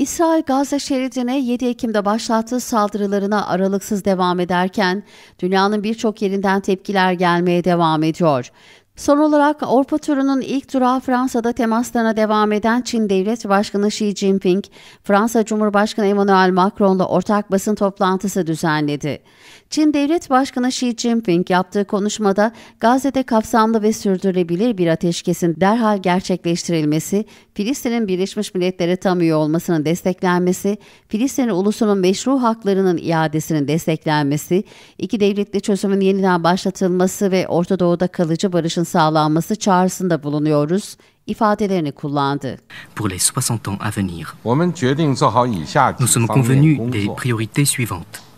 İsrail Gazze şeridine 7 Ekim'de başlattığı saldırılarına aralıksız devam ederken dünyanın birçok yerinden tepkiler gelmeye devam ediyor. Son olarak Avrupa turunun ilk durağı Fransa'da temaslarına devam eden Çin Devlet Başkanı Xi Jinping, Fransa Cumhurbaşkanı Emmanuel Macron'la ortak basın toplantısı düzenledi. Çin Devlet Başkanı Xi Jinping yaptığı konuşmada Gazze'de kapsamlı ve sürdürülebilir bir ateşkesin derhal gerçekleştirilmesi, Filistin'in Birleşmiş Milletler'e tam üye olmasının desteklenmesi, Filistin ulusunun meşru haklarının iadesinin desteklenmesi, iki devletli çözümün yeniden başlatılması ve Orta Doğu'da kalıcı barışın sağlanması çağrısında bulunuyoruz ifadelerini kullandı. Pour les 60 ans à venir, nous sommes convenus des priorités suivantes.